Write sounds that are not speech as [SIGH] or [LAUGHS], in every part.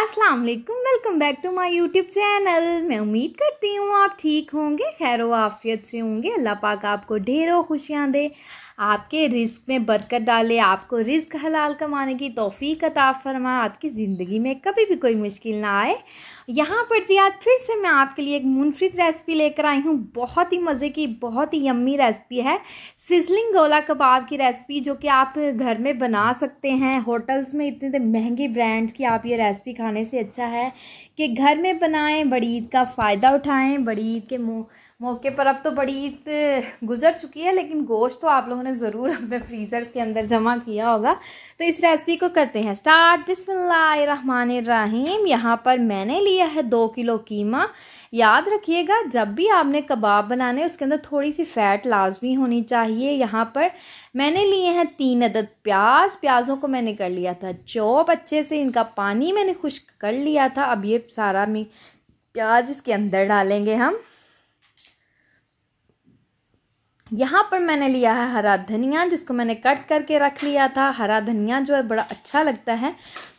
अस्सलाम वालेकुम welcome back to my YouTube channel मैं उम्मीद करती हूँ आप ठीक होंगे खैर आफियत से होंगे अल्लाह पाक आपको ढेरों खुशियाँ दे आपके रिस्क में बरकत डाले आपको रिस्क हलाल कमाने की तोफ़ी अता फरमाए आपकी ज़िंदगी में कभी भी कोई मुश्किल ना आए यहाँ पर जी आज फिर से मैं आपके लिए एक मुनफरद रेसिपी लेकर आई हूँ बहुत ही मज़े की बहुत ही यम्मी रेसिपी है सिजलिंग गोला कबाब की रेसिपी जो कि आप घर में बना सकते हैं होटल्स में इतने महंगे ब्रांड्स की आप ये रेसिपी खाने से अच्छा है कि घर में बनाएं बड़ी ईद का फ़ायदा उठाएं बड़ी ईद के मुँह मौके पर अब तो बड़ी ईद गुजर चुकी है लेकिन गोश्त तो आप लोगों ने ज़रूर [LAUGHS] अपने फ्रीज़र्स के अंदर जमा किया होगा तो इस रेसिपी को करते हैं स्टार्ट बिस्मिल्लाहिर्रहमानिर्रहीम यहाँ पर मैंने लिया है दो किलो कीमा याद रखिएगा जब भी आपने कबाब बनाने उसके अंदर थोड़ी सी फ़ैट लाजमी होनी चाहिए यहाँ पर मैंने लिए हैं तीन अदद प्याज प्याज़ों को मैंने कर लिया था चौप अच्छे से इनका पानी मैंने खुश्क कर लिया था अब ये सारा प्याज इसके अंदर डालेंगे हम यहाँ पर मैंने लिया है हरा धनिया जिसको मैंने कट करके रख लिया था हरा धनिया जो है बड़ा अच्छा लगता है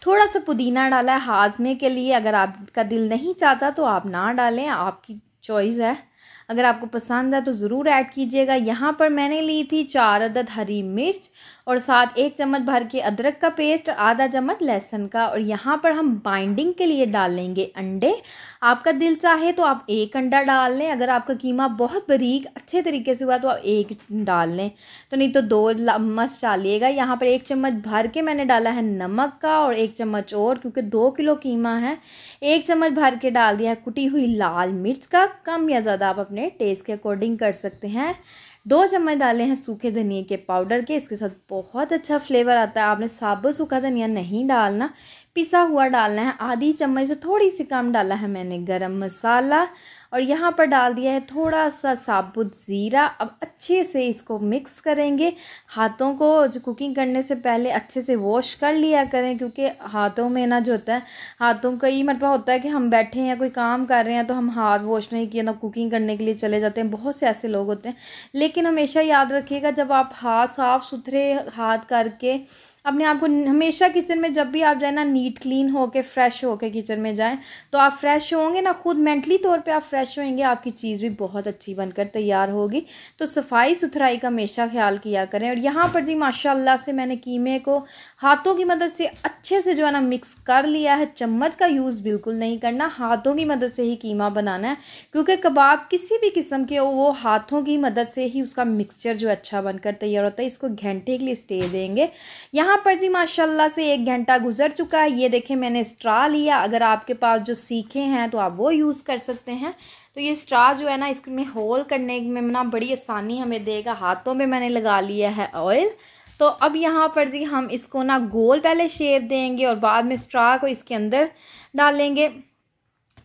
थोड़ा सा पुदीना डाला है हाजमे के लिए अगर आपका दिल नहीं चाहता तो आप ना डालें आपकी चॉइस है अगर आपको पसंद है तो ज़रूर ऐड कीजिएगा यहाँ पर मैंने ली थी चार अदद हरी मिर्च और साथ एक चम्मच भर के अदरक का पेस्ट आधा चम्मच लहसुन का और यहाँ पर हम बाइंडिंग के लिए डाल लेंगे अंडे आपका दिल चाहे तो आप एक अंडा डाल लें अगर आपका कीमा बहुत बारीक अच्छे तरीके से हुआ तो आप एक डाल लें तो नहीं तो दो मस डालिएगा यहाँ पर एक चम्मच भर के मैंने डाला है नमक का और एक चम्मच और क्योंकि दो किलो कीमा है एक चम्मच भर के डाल दिया है कुटी हुई लाल मिर्च का कम या ज़्यादा आप अपने टेस्ट के अकॉर्डिंग कर सकते हैं दो चम्मच डाले हैं सूखे धनिए के पाउडर के इसके साथ बहुत अच्छा फ्लेवर आता है आपने साबुत सूखा धनिया नहीं डालना पिसा हुआ डालना है आधी चम्मच से थोड़ी सी कम डाला है मैंने गरम मसाला और यहाँ पर डाल दिया है थोड़ा सा साबुत ज़ीरा अब अच्छे से इसको मिक्स करेंगे हाथों को जो कुकिंग करने से पहले अच्छे से वॉश कर लिया करें क्योंकि हाथों में ना जो होता है हाथों का ये मतलब होता है कि हम बैठे हैं या कोई काम कर रहे हैं तो हम हाथ वॉश नहीं किए ना कुकिंग करने के लिए चले जाते हैं बहुत से ऐसे लोग होते हैं लेकिन हमेशा याद रखिएगा जब आप हाथ साफ़ सुथरे हाथ करके अपने आप को हमेशा किचन में जब भी आप जाए ना नीट क्लीन होके फ्रेश होके किचन में जाएँ तो आप फ्रेश होंगे ना खुद मेंटली तौर पे आप फ्रेश होंगे आपकी चीज़ भी बहुत अच्छी बनकर तैयार होगी तो सफाई सुथराई का हमेशा ख्याल किया करें और यहाँ पर जी माशाल्लाह से मैंने कीमे को हाथों की मदद से अच्छे से जो है ना मिक्स कर लिया है चम्मच का यूज़ बिल्कुल नहीं करना हाथों की मदद से ही कीमा बनाना है क्योंकि कबाब किसी भी किस्म के वो हाथों की मदद से ही उसका मिक्सचर जो अच्छा बनकर तैयार होता है इसको घंटे के लिए स्टे देंगे यहाँ यहाँ पर जी माशाल्लाह से एक घंटा गुजर चुका है ये देखें मैंने स्ट्रा लिया अगर आपके पास जो सीखे हैं तो आप वो यूज़ कर सकते हैं तो ये स्ट्रा जो है ना इसमें होल करने में ना बड़ी आसानी हमें देगा हाथों में मैंने लगा लिया है ऑयल तो अब यहाँ पर जी हम इसको ना गोल पहले शेप देंगे और बाद में स्ट्रा को इसके अंदर डालेंगे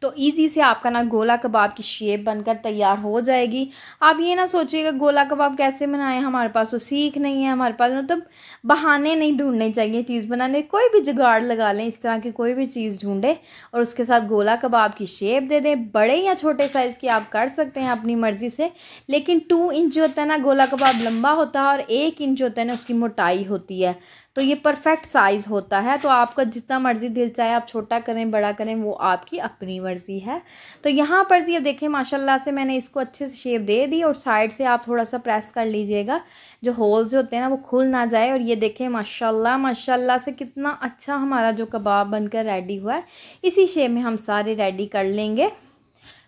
तो ईज़ी से आपका ना गोला कबाब की शेप बनकर तैयार हो जाएगी आप ये ना सोचिएगा गोला कबाब कैसे बनाएं हमारे पास तो सीख नहीं है हमारे पास मतलब बहाने नहीं ढूंढने चाहिए चीज़ बनाने कोई भी जुगाड़ लगा लें इस तरह की कोई भी चीज़ ढूंढे और उसके साथ गोला कबाब की शेप दे दें बड़े या छोटे साइज़ की आप कर सकते हैं अपनी मर्ज़ी से लेकिन टू इंच जो होता है ना गोला कबाब लंबा होता है और एक इंच होता है ना उसकी मोटाई होती है तो ये परफेक्ट साइज़ होता है तो आपका जितना मर्ज़ी दिल चाहे आप छोटा करें बड़ा करें वो आपकी अपनी मर्ज़ी है तो यहाँ पर ये देखें माशाल्लाह से मैंने इसको अच्छे से शेप दे दी और साइड से आप थोड़ा सा प्रेस कर लीजिएगा जो होल्स होते हैं ना वो खुल ना जाए और ये देखें माशाल्लाह माशाल्लाह से कितना अच्छा हमारा जो कबाब बनकर रेडी हुआ है इसी शेप में हम सारे रेडी कर लेंगे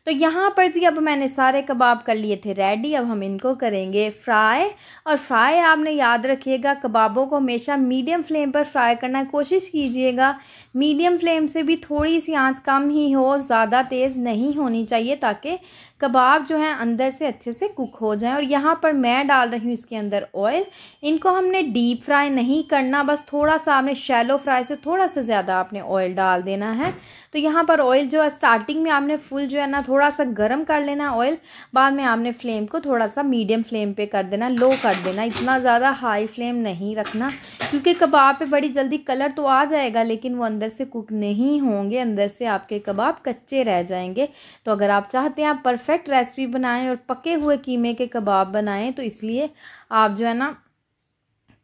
तो यहाँ पर जी अब मैंने सारे कबाब कर लिए थे रेडी अब हम इनको करेंगे फ्राई और फ्राई आपने याद रखिएगा कबाबों को हमेशा मीडियम फ्लेम पर फ्राई करना कोशिश कीजिएगा मीडियम फ्लेम से भी थोड़ी सी आंच कम ही हो ज़्यादा तेज़ नहीं होनी चाहिए ताकि कबाब जो है अंदर से अच्छे से कुक हो जाएं और यहाँ पर मैं डाल रही हूँ इसके अंदर ऑयल इनको हमने डीप फ्राई नहीं करना बस थोड़ा सा आपने शैलो फ्राई से थोड़ा सा ज़्यादा आपने ऑयल डाल देना है तो यहाँ पर ऑयल जो है स्टार्टिंग में आपने फुल जो है ना थोड़ा सा गर्म कर लेना ऑयल बाद में आपने फ्लेम को थोड़ा सा मीडियम फ्लेम पे कर देना लो कर देना इतना ज़्यादा हाई फ्लेम नहीं रखना क्योंकि कबाब पे बड़ी जल्दी कलर तो आ जाएगा लेकिन वो अंदर से कुक नहीं होंगे अंदर से आपके कबाब कच्चे रह जाएंगे तो अगर आप चाहते हैं आप परफेक्ट रेसिपी बनाएं और पके हुए कीमे के कबाब बनाएं तो इसलिए आप जो है ना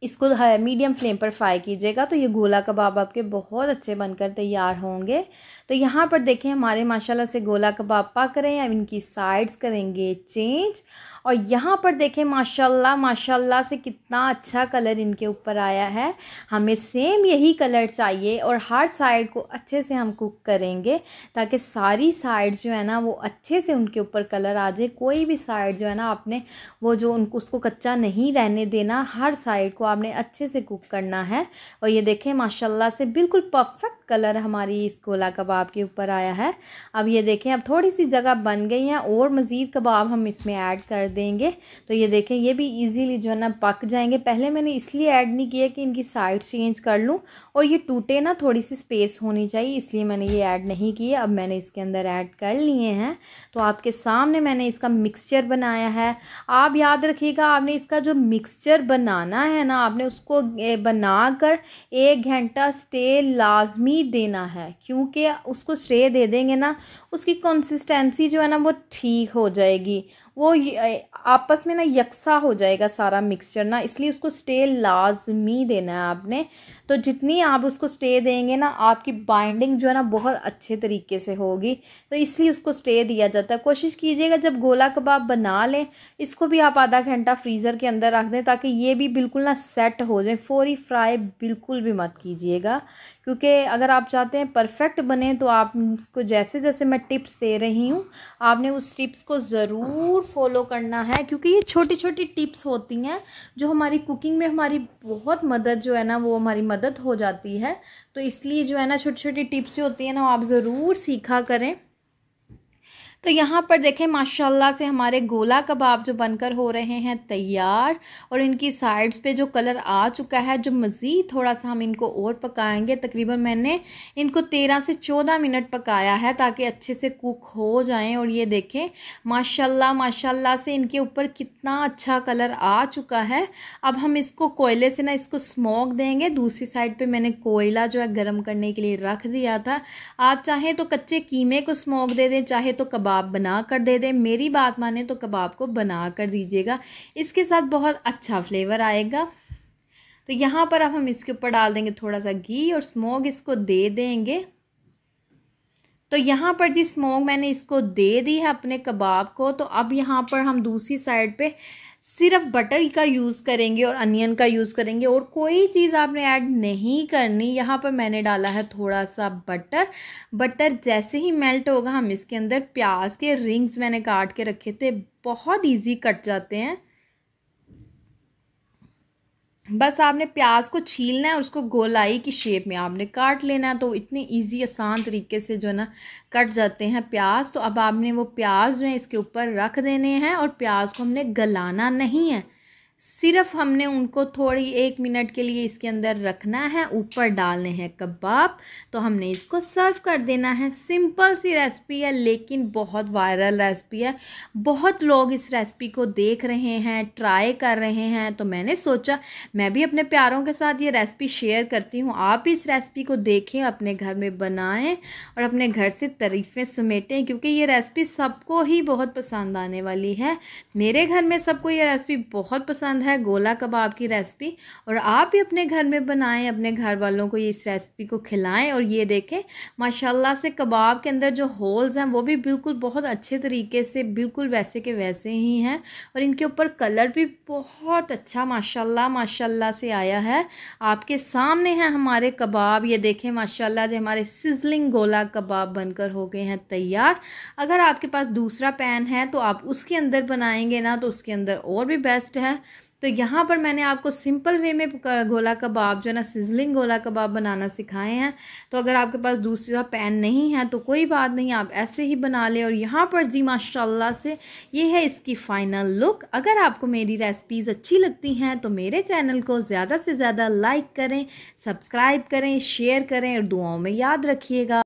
इसको मीडियम फ्लेम पर फ्राई कीजिएगा तो ये गोला कबाब आपके बहुत अच्छे बनकर तैयार होंगे तो यहाँ पर देखें हमारे माशाल्लाह से गोला कबाब पक रहे हैं अब इनकी साइड्स करेंगे चेंज और यहाँ पर देखें माशाल्लाह माशाल्लाह से कितना अच्छा कलर इनके ऊपर आया है हमें सेम यही कलर चाहिए और हर साइड को अच्छे से हम कुक करेंगे ताकि सारी साइड जो है ना वो अच्छे से उनके ऊपर कलर आ जाए कोई भी साइड जो है ना आपने वो जो उनको उसको कच्चा नहीं रहने देना हर साइड को आपने अच्छे से कुक करना है और ये देखें माशाला से बिल्कुल परफेक्ट कलर हमारी इस गोला कबाब के ऊपर आया है अब ये देखें अब थोड़ी सी जगह बन गई है और मज़ीद कबाब हम इसमें ऐड कर देंगे तो ये देखें ये भी इजीली जो है ना पक जाएंगे पहले मैंने इसलिए ऐड नहीं किया कि इनकी साइड चेंज कर लूँ और ये टूटे ना थोड़ी सी स्पेस होनी चाहिए इसलिए मैंने ये ऐड नहीं की अब मैंने इसके अंदर ऐड कर लिए हैं तो आपके सामने मैंने इसका मिक्सचर बनाया है आप याद रखिएगा आपने इसका जो मिक्सचर बनाना है ना आपने उसको बना कर एक घंटा स्टे लाजमी देना है क्योंकि उसको स्टे दे देंगे ना उसकी कंसिस्टेंसी जो है ना वो ठीक हो जाएगी वो आपस में ना यकसा हो जाएगा सारा मिक्सचर ना इसलिए उसको स्टे लाजमी देना है आपने तो जितनी आप उसको स्टे देंगे ना आपकी बाइंडिंग जो है ना बहुत अच्छे तरीके से होगी तो इसलिए उसको स्टे दिया जाता है कोशिश कीजिएगा जब गोला कबाब बना लें इसको भी आप आधा घंटा फ्रीज़र के अंदर रख दें ताकि ये भी बिल्कुल ना सेट हो जाए फोरी फ्राई बिल्कुल भी मत कीजिएगा क्योंकि अगर आप चाहते हैं परफेक्ट बने तो आपको जैसे जैसे मैं टिप्स दे रही हूँ आपने उस टिप्स को ज़रूर फॉलो करना है क्योंकि ये छोटी छोटी टिप्स होती हैं जो हमारी कुकिंग में हमारी बहुत मदद जो है ना वो हमारी मदद मदद हो जाती है तो इसलिए जो है ना छोटी छोटी टिप्स जो होती है ना आप ज़रूर सीखा करें तो यहाँ पर देखें माशाल्लाह से हमारे गोला कबाब जो बनकर हो रहे हैं तैयार और इनकी साइड्स पे जो कलर आ चुका है जो मज़ीद थोड़ा सा हम इनको और पकाएंगे तकरीबन मैंने इनको तेरह से चौदह मिनट पकाया है ताकि अच्छे से कुक हो जाएं और ये देखें माशाल्लाह माशाल्लाह से इनके ऊपर कितना अच्छा कलर आ चुका है अब हम इसको कोयले से ना इसको स्मोक देंगे दूसरी साइड पर मैंने कोयला जो है गर्म करने के लिए रख दिया था आप चाहें तो कच्चे कीमे को स्मोक दे दें चाहे तो कबाब कबाब बना कर दे दें मेरी बात माने तो कबाब को बना कर दीजिएगा इसके साथ बहुत अच्छा फ्लेवर आएगा तो यहाँ पर अब हम इसके ऊपर डाल देंगे थोड़ा सा घी और स्मोक इसको दे देंगे तो यहाँ पर जी स्मोक मैंने इसको दे दी है अपने कबाब को तो अब यहाँ पर हम दूसरी साइड पे सिर्फ बटर का यूज़ करेंगे और अनियन का यूज़ करेंगे और कोई चीज़ आपने ऐड नहीं करनी यहाँ पर मैंने डाला है थोड़ा सा बटर बटर जैसे ही मेल्ट होगा हम इसके अंदर प्याज के रिंग्स मैंने काट के रखे थे बहुत ईजी कट जाते हैं बस आपने प्याज को छीलना है उसको गोलाई की शेप में आपने काट लेना है तो इतने इजी आसान तरीके से जो है ना कट जाते हैं प्याज तो अब आपने वो प्याज जो है इसके ऊपर रख देने हैं और प्याज को हमने गलाना नहीं है सिर्फ हमने उनको थोड़ी एक मिनट के लिए इसके अंदर रखना है ऊपर डालने हैं कबाब तो हमने इसको सर्व कर देना है सिंपल सी रेसिपी है लेकिन बहुत वायरल रेसिपी है बहुत लोग इस रेसिपी को देख रहे हैं ट्राई कर रहे हैं तो मैंने सोचा मैं भी अपने प्यारों के साथ ये रेसिपी शेयर करती हूँ आप इस रेसिपी को देखें अपने घर में बनाएँ और अपने घर से तरीफ़ें समेटें क्योंकि ये रेसिपी सबको ही बहुत पसंद आने वाली है मेरे घर में सबको ये रेसिपी बहुत पसंद पसंद है गोला कबाब की रेसिपी और आप भी अपने घर में बनाएं अपने घर वालों को ये इस रेसिपी को खिलाएं और ये देखें माशाल्लाह से कबाब के अंदर जो होल्स हैं वो भी बिल्कुल बहुत अच्छे तरीके से बिल्कुल वैसे के वैसे ही हैं और इनके ऊपर कलर भी बहुत अच्छा माशा माशा से आया है आपके सामने हैं हमारे कबाब ये देखें माशा जो हमारे सिजलिंग गोला कबाब बनकर हो गए हैं तैयार अगर आपके पास दूसरा पैन है तो आप उसके अंदर बनाएंगे ना तो उसके अंदर और भी बेस्ट है तो यहाँ पर मैंने आपको सिंपल वे में गोला कबाब जो है ना सिजलिंग गोला कबाब बनाना सिखाए हैं तो अगर आपके पास दूसरा पैन नहीं है तो कोई बात नहीं आप ऐसे ही बना लें और यहाँ पर जी माशाल्लाह से ये है इसकी फ़ाइनल लुक अगर आपको मेरी रेसिपीज़ अच्छी लगती हैं तो मेरे चैनल को ज़्यादा से ज़्यादा लाइक करें सब्सक्राइब करें शेयर करें और दुआओं में याद रखिएगा